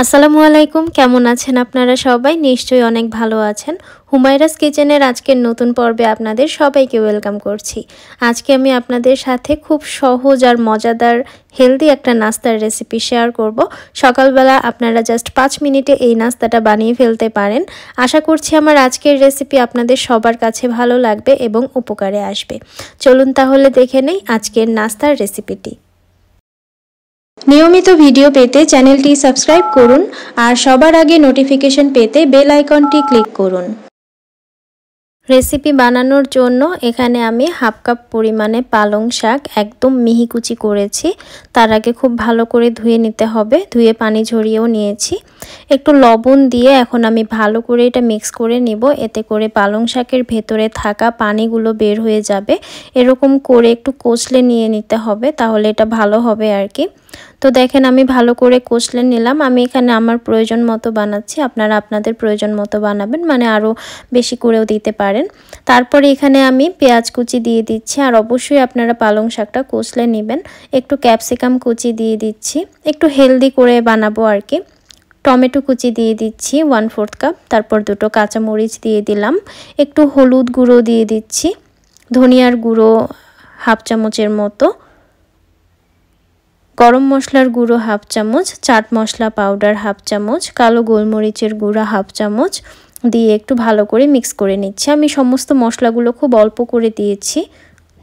আসসালামু আলাইকুম কেমন আছেন আপনারা সবাই নিশ্চয়ই অনেক ভালো আছেন হুমায়রাস কিচেনের আজকের নতুন পর্বে আপনাদের সবাইকে ওয়েলকাম করছি আজকে আমি আপনাদের সাথে খুব সহজ আর মজাদার হেলদি একটা নাস্তার রেসিপি শেয়ার করব সকালবেলা আপনারা জাস্ট পাঁচ মিনিটে এই নাস্তাটা বানিয়ে ফেলতে পারেন আশা করছি আমার আজকের রেসিপি আপনাদের সবার কাছে ভালো লাগবে এবং উপকারে আসবে চলুন তাহলে দেখে নেই আজকের নাস্তার রেসিপিটি নিয়মিত ভিডিও পেতে চ্যানেলটি সাবস্ক্রাইব করুন আর সবার আগে নোটিফিকেশন পেতে বেল আইকনটি ক্লিক করুন রেসিপি বানানোর জন্য এখানে আমি হাফ কাপ পরিমাণে পালং শাক একদম মিহিকুচি করেছি তার আগে খুব ভালো করে ধুয়ে নিতে হবে ধুয়ে পানি ঝরিয়েও নিয়েছি একটু লবণ দিয়ে এখন আমি ভালো করে এটা মিক্স করে নিব এতে করে পালং শাকের ভেতরে থাকা পানিগুলো বের হয়ে যাবে এরকম করে একটু কষলে নিয়ে নিতে হবে তাহলে এটা ভালো হবে আর কি তো দেখেন আমি ভালো করে কষলে নিলাম আমি এখানে আমার প্রয়োজন মতো বানাচ্ছি আপনারা আপনাদের প্রয়োজন মতো বানাবেন মানে আরও বেশি করেও দিতে পারেন তারপরে এখানে আমি পেঁয়াজ কুচি দিয়ে দিচ্ছি আর অবশ্যই আপনারা পালং শাকটা কষলে নেবেন একটু ক্যাপসিকাম কুচি দিয়ে দিচ্ছি একটু হেলদি করে বানাবো আর কি টমেটো কুচি দিয়ে দিচ্ছি ওয়ান ফোর্থ কাপ তারপর দুটো কাঁচামরিচ দিয়ে দিলাম একটু হলুদ গুঁড়ো দিয়ে দিচ্ছি ধনিয়ার গুঁড়ো হাফ চামচের মতো গরম মশলার গুঁড়ো হাফ চামচ চাট মশলা পাউডার হাফ চামচ কালো গোলমরিচের গুঁড়া হাফ চামচ দিয়ে একটু ভালো করে মিক্স করে নিচ্ছি আমি সমস্ত মশলাগুলো খুব অল্প করে দিয়েছি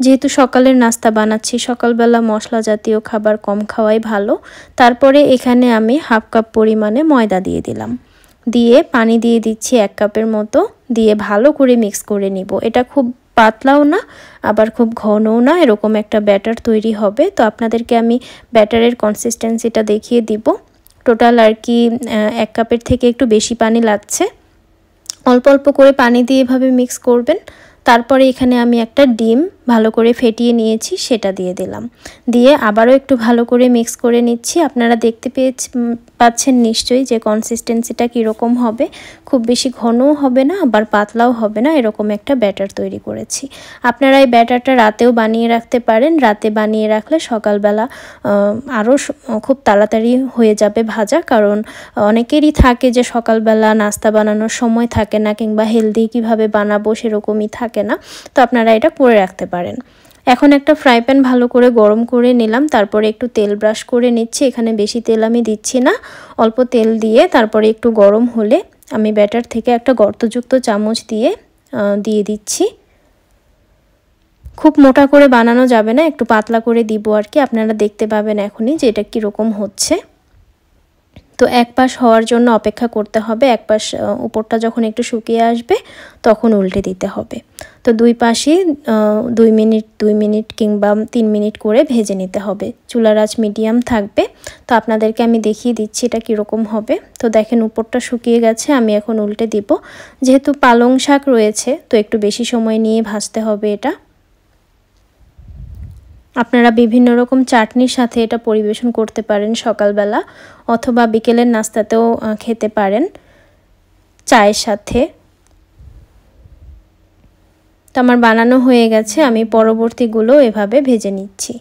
যেহেতু সকালের নাস্তা বানাচ্ছি সকালবেলা মশলা জাতীয় খাবার কম খাওয়াই ভালো তারপরে এখানে আমি হাফ কাপ পরিমাণে ময়দা দিয়ে দিলাম দিয়ে পানি দিয়ে দিচ্ছি এক কাপের মতো দিয়ে ভালো করে মিক্স করে নিব এটা খুব পাতলাও না আবার খুব ঘনও না এরকম একটা ব্যাটার তৈরি হবে তো আপনাদেরকে আমি ব্যাটারের কনসিস্টেন্সিটা দেখিয়ে দিব টোটাল আর কি এক কাপের থেকে একটু বেশি পানি লাগছে অল্প অল্প করে পানি দিয়ে এভাবে মিক্স করবেন তারপরে এখানে আমি একটা ডিম ভালো করে ফেটিয়ে নিয়েছি সেটা দিয়ে দিলাম দিয়ে আবারও একটু ভালো করে মিক্স করে নিচ্ছি আপনারা দেখতে পেয়েছি পাচ্ছেন নিশ্চয়ই যে কনসিস্টেন্সিটা কীরকম হবে খুব বেশি ঘনও হবে না আবার পাতলাও হবে না এরকম একটা ব্যাটার তৈরি করেছি আপনারা এই ব্যাটারটা রাতেও বানিয়ে রাখতে পারেন রাতে বানিয়ে রাখলে সকালবেলা আরও খুব তাড়াতাড়ি হয়ে যাবে ভাজা কারণ অনেকেরই থাকে যে সকালবেলা নাস্তা বানানোর সময় থাকে না কিংবা হেলদি কিভাবে বানাবো সেরকমই থাকে থাকে না তো আপনারা এটা করে রাখতে পারেন এখন একটা ফ্রাই প্যান ভালো করে গরম করে নিলাম তারপরে একটু তেল ব্রাশ করে নিচ্ছি এখানে বেশি তেল আমি দিচ্ছি না অল্প তেল দিয়ে তারপরে একটু গরম হলে আমি ব্যাটার থেকে একটা গর্তযুক্ত চামচ দিয়ে দিয়ে দিচ্ছি খুব মোটা করে বানানো যাবে না একটু পাতলা করে দিব আর কি আপনারা দেখতে পাবেন এখনই যে এটা কীরকম হচ্ছে তো এক পাশ হওয়ার জন্য অপেক্ষা করতে হবে এক পাশ উপরটা যখন একটু শুকিয়ে আসবে তখন উল্টে দিতে হবে তো দুই পাশে দুই মিনিট দুই মিনিট কিংবা তিন মিনিট করে ভেজে নিতে হবে চুলার আঁচ মিডিয়াম থাকবে তো আপনাদেরকে আমি দেখিয়ে দিচ্ছি এটা কীরকম হবে তো দেখেন উপরটা শুকিয়ে গেছে আমি এখন উল্টে দিব যেহেতু পালং শাক রয়েছে তো একটু বেশি সময় নিয়ে ভাজতে হবে এটা আপনারা বিভিন্ন রকম চাটনির সাথে এটা পরিবেশন করতে পারেন সকালবেলা অথবা বিকেলের নাস্তাতেও খেতে পারেন চায়ের সাথে তো আমার বানানো হয়ে গেছে আমি পরবর্তীগুলো এভাবে ভেজে নিচ্ছি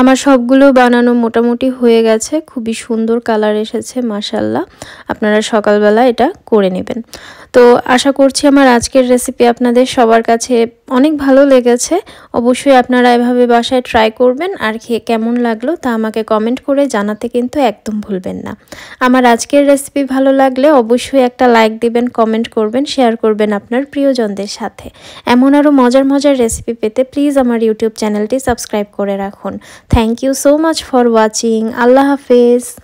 আমার সবগুলো বানানো মোটামুটি হয়ে গেছে খুবই সুন্দর কালার এসেছে মাসাল্লাহ আপনারা সকালবেলা এটা করে নেবেন তো আশা করছি আমার আজকের রেসিপি আপনাদের সবার কাছে অনেক ভালো লেগেছে অবশ্যই আপনারা এভাবে বাসায় ট্রাই করবেন আর খেয়ে কেমন লাগলো তা আমাকে কমেন্ট করে জানাতে কিন্তু একদম ভুলবেন না আমার আজকের রেসিপি ভালো লাগলে অবশ্যই একটা লাইক দিবেন কমেন্ট করবেন শেয়ার করবেন আপনার প্রিয়জনদের সাথে এমন আরও মজার মজার রেসিপি পেতে প্লিজ আমার ইউটিউব চ্যানেলটি সাবস্ক্রাইব করে রাখুন thank you so much for watching আল্লাহ হাফেজ